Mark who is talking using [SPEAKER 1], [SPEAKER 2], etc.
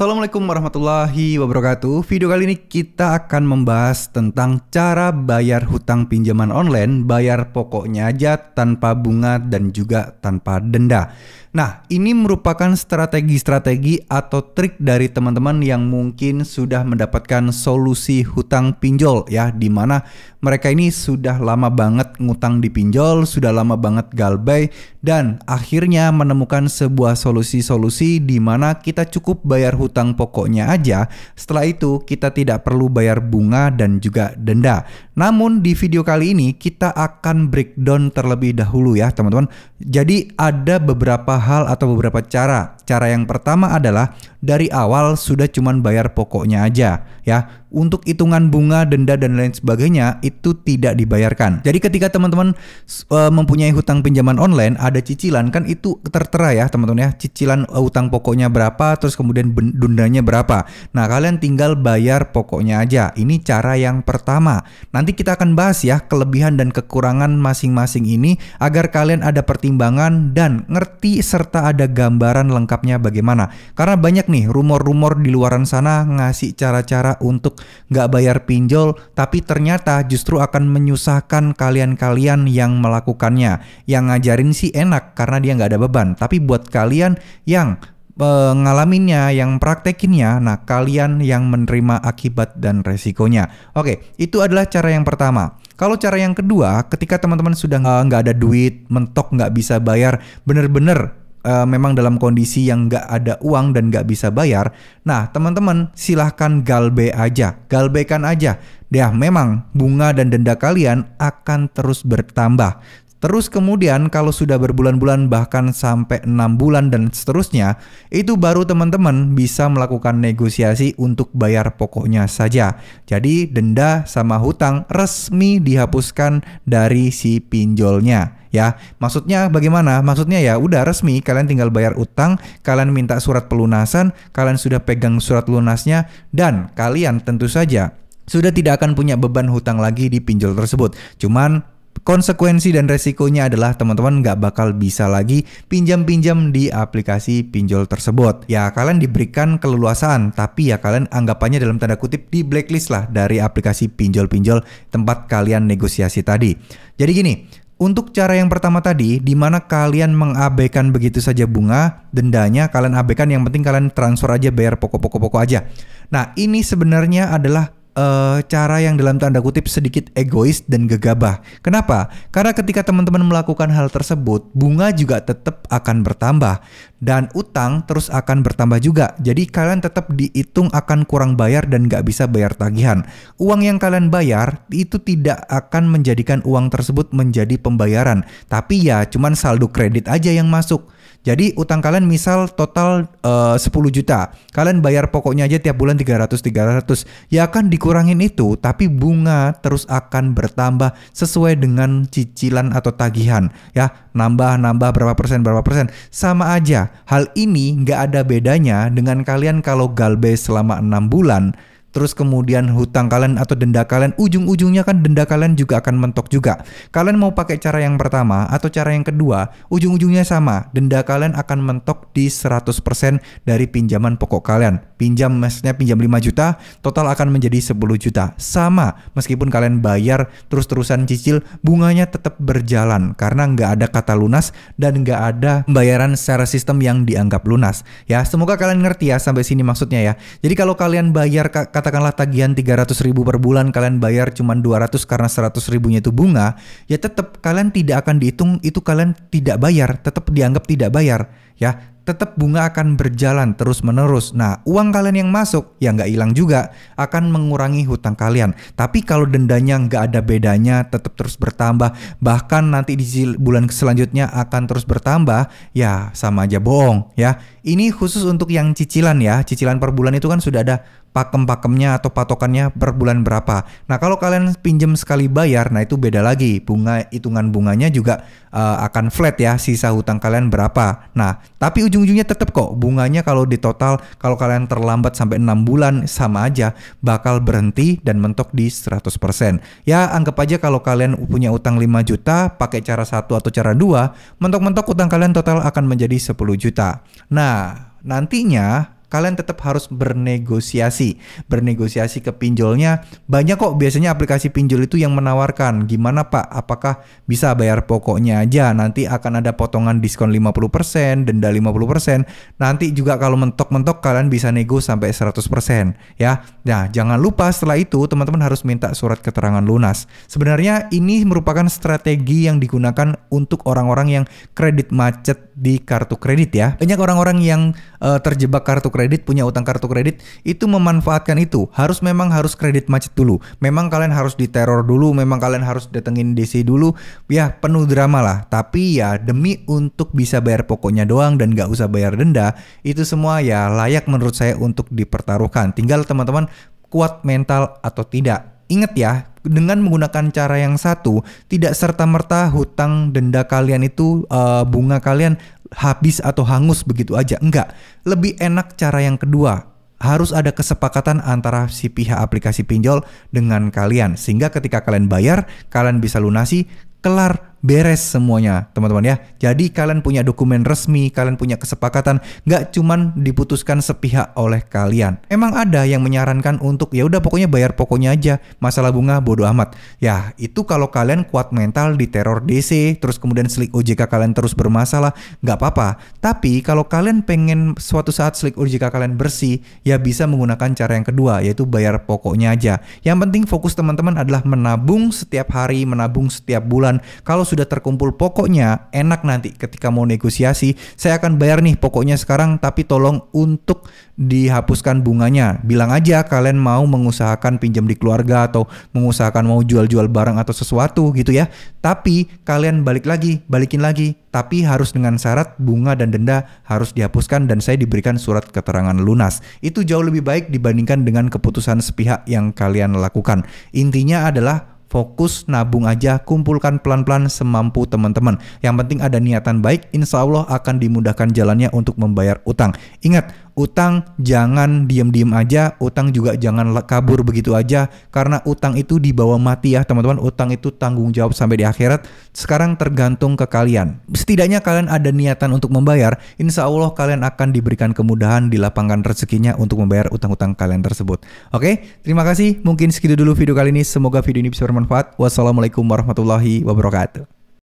[SPEAKER 1] Assalamualaikum warahmatullahi wabarakatuh. Video kali ini kita akan membahas tentang cara bayar hutang pinjaman online, bayar pokoknya aja tanpa bunga dan juga tanpa denda. Nah, ini merupakan strategi-strategi atau trik dari teman-teman yang mungkin sudah mendapatkan solusi hutang pinjol ya, di mana mereka ini sudah lama banget ngutang di pinjol, sudah lama banget galbay dan akhirnya menemukan sebuah solusi-solusi di mana kita cukup bayar hutang utang pokoknya aja. Setelah itu, kita tidak perlu bayar bunga dan juga denda. Namun di video kali ini kita akan breakdown terlebih dahulu ya teman-teman. Jadi ada beberapa hal atau beberapa cara. Cara yang pertama adalah dari awal sudah cuman bayar pokoknya aja ya. Untuk hitungan bunga, denda dan lain sebagainya itu tidak dibayarkan. Jadi ketika teman-teman e, mempunyai hutang pinjaman online ada cicilan kan itu tertera ya teman-teman ya. Cicilan e, eh, utang pokoknya berapa terus kemudian dendanya berapa. Nah, kalian tinggal bayar pokoknya aja. Ini cara yang pertama. Nanti Nanti kita akan bahas ya kelebihan dan kekurangan masing-masing ini agar kalian ada pertimbangan dan ngerti serta ada gambaran lengkapnya bagaimana. Karena banyak nih rumor-rumor di luaran sana ngasih cara-cara untuk nggak bayar pinjol tapi ternyata justru akan menyusahkan kalian-kalian yang melakukannya. Yang ngajarin sih enak karena dia nggak ada beban. Tapi buat kalian yang pengalaminnya, yang praktekinnya, nah kalian yang menerima akibat dan resikonya. Oke, itu adalah cara yang pertama. Kalau cara yang kedua, ketika teman-teman sudah nggak uh, ada duit, mentok nggak bisa bayar, bener-bener uh, memang dalam kondisi yang nggak ada uang dan nggak bisa bayar, nah teman-teman silahkan galbe aja, galbekan aja. Ya memang bunga dan denda kalian akan terus bertambah. Terus kemudian kalau sudah berbulan-bulan bahkan sampai enam bulan dan seterusnya, itu baru teman-teman bisa melakukan negosiasi untuk bayar pokoknya saja. Jadi denda sama hutang resmi dihapuskan dari si pinjolnya. Ya, maksudnya bagaimana? Maksudnya ya udah resmi kalian tinggal bayar utang, kalian minta surat pelunasan, kalian sudah pegang surat lunasnya dan kalian tentu saja sudah tidak akan punya beban hutang lagi di pinjol tersebut. Cuman konsekuensi dan resikonya adalah teman-teman nggak bakal bisa lagi pinjam-pinjam di aplikasi pinjol tersebut. Ya kalian diberikan keleluasaan, tapi ya kalian anggapannya dalam tanda kutip di blacklist lah dari aplikasi pinjol-pinjol tempat kalian negosiasi tadi. Jadi gini, untuk cara yang pertama tadi, di mana kalian mengabaikan begitu saja bunga, dendanya kalian abaikan, yang penting kalian transfer aja bayar pokok-pokok-pokok aja. Nah, ini sebenarnya adalah uh, cara yang dalam tanda kutip sedikit egois dan gegabah. Kenapa? Karena ketika teman-teman melakukan hal tersebut, bunga juga tetap akan bertambah dan utang terus akan bertambah juga. Jadi kalian tetap dihitung akan kurang bayar dan nggak bisa bayar tagihan. Uang yang kalian bayar itu tidak akan menjadikan uang tersebut menjadi pembayaran, tapi ya cuman saldo kredit aja yang masuk. Jadi utang kalian misal total eh, uh, 10 juta, kalian bayar pokoknya aja tiap bulan 300 300, ya akan di dikurangin itu, tapi bunga terus akan bertambah sesuai dengan cicilan atau tagihan. Ya, nambah-nambah berapa persen, berapa persen. Sama aja, hal ini nggak ada bedanya dengan kalian kalau galbe selama enam bulan terus kemudian hutang kalian atau denda kalian ujung-ujungnya kan denda kalian juga akan mentok juga. Kalian mau pakai cara yang pertama atau cara yang kedua, ujung-ujungnya sama. Denda kalian akan mentok di 100% dari pinjaman pokok kalian pinjam maksudnya pinjam 5 juta, total akan menjadi 10 juta. Sama, meskipun kalian bayar terus-terusan cicil, bunganya tetap berjalan karena nggak ada kata lunas dan nggak ada pembayaran secara sistem yang dianggap lunas. Ya, semoga kalian ngerti ya sampai sini maksudnya ya. Jadi kalau kalian bayar katakanlah tagihan 300 ribu per bulan, kalian bayar cuma 200 karena 100 ribunya itu bunga, ya tetap kalian tidak akan dihitung itu kalian tidak bayar, tetap dianggap tidak bayar ya tetap bunga akan berjalan terus-menerus. Nah, uang kalian yang masuk ya nggak hilang juga, akan mengurangi hutang kalian. Tapi kalau dendanya nggak ada bedanya, tetap terus bertambah, bahkan nanti di bulan selanjutnya akan terus bertambah, ya sama aja bohong ya. Ini khusus untuk yang cicilan ya. Cicilan per bulan itu kan sudah ada pakem-pakemnya atau patokannya per bulan berapa. Nah, kalau kalian pinjam sekali bayar, nah itu beda lagi. Bunga hitungan bunganya juga uh, akan flat ya sisa hutang kalian berapa. Nah, tapi ujung-ujungnya tetap kok bunganya kalau di total kalau kalian terlambat sampai 6 bulan sama aja bakal berhenti dan mentok di 100%. Ya, anggap aja kalau kalian punya utang 5 juta pakai cara satu atau cara dua, mentok-mentok utang kalian total akan menjadi 10 juta. Nah, Nah, nantinya kalian tetap harus bernegosiasi. Bernegosiasi ke pinjolnya. Banyak kok biasanya aplikasi pinjol itu yang menawarkan, gimana Pak, apakah bisa bayar pokoknya aja? Nanti akan ada potongan diskon 50%, denda 50%. Nanti juga kalau mentok-mentok kalian bisa nego sampai 100% ya. Nah, jangan lupa setelah itu teman-teman harus minta surat keterangan lunas. Sebenarnya ini merupakan strategi yang digunakan untuk orang-orang yang kredit macet di kartu kredit ya. Banyak orang-orang yang uh, terjebak kartu kredit kredit, punya utang kartu kredit, itu memanfaatkan itu. Harus memang harus kredit macet dulu. Memang kalian harus diteror dulu, memang kalian harus datengin DC dulu. Ya penuh drama lah. Tapi ya demi untuk bisa bayar pokoknya doang dan gak usah bayar denda, itu semua ya layak menurut saya untuk dipertaruhkan. Tinggal teman-teman kuat mental atau tidak. Ingat ya, dengan menggunakan cara yang satu, tidak serta-merta hutang denda kalian itu eh, bunga kalian habis atau hangus begitu aja. Enggak, lebih enak cara yang kedua. Harus ada kesepakatan antara si pihak aplikasi pinjol dengan kalian sehingga ketika kalian bayar, kalian bisa lunasi kelar beres semuanya, teman-teman ya. Jadi kalian punya dokumen resmi, kalian punya kesepakatan, nggak cuman diputuskan sepihak oleh kalian. Emang ada yang menyarankan untuk ya udah pokoknya bayar pokoknya aja, masalah bunga bodoh amat. Ya, itu kalau kalian kuat mental di teror DC, terus kemudian slick OJK kalian terus bermasalah, nggak apa-apa. Tapi kalau kalian pengen suatu saat slick OJK kalian bersih, ya bisa menggunakan cara yang kedua, yaitu bayar pokoknya aja. Yang penting fokus teman-teman adalah menabung setiap hari, menabung setiap bulan. Kalau sudah terkumpul pokoknya, enak nanti ketika mau negosiasi, saya akan bayar nih pokoknya sekarang tapi tolong untuk dihapuskan bunganya. Bilang aja kalian mau mengusahakan pinjam di keluarga atau mengusahakan mau jual-jual barang atau sesuatu gitu ya. Tapi kalian balik lagi, balikin lagi, tapi harus dengan syarat bunga dan denda harus dihapuskan dan saya diberikan surat keterangan lunas. Itu jauh lebih baik dibandingkan dengan keputusan sepihak yang kalian lakukan. Intinya adalah fokus, nabung aja, kumpulkan pelan-pelan semampu teman-teman. Yang penting ada niatan baik, insya Allah akan dimudahkan jalannya untuk membayar utang. Ingat, utang jangan diem-diem aja, utang juga jangan kabur begitu aja karena utang itu dibawa mati ya teman-teman, utang itu tanggung jawab sampai di akhirat. Sekarang tergantung ke kalian. Setidaknya kalian ada niatan untuk membayar, insya Allah kalian akan diberikan kemudahan, di lapangan rezekinya untuk membayar utang-utang kalian tersebut. Oke, terima kasih. Mungkin segitu dulu video kali ini. Semoga video ini bisa bermanfaat. Wassalamualaikum warahmatullahi wabarakatuh.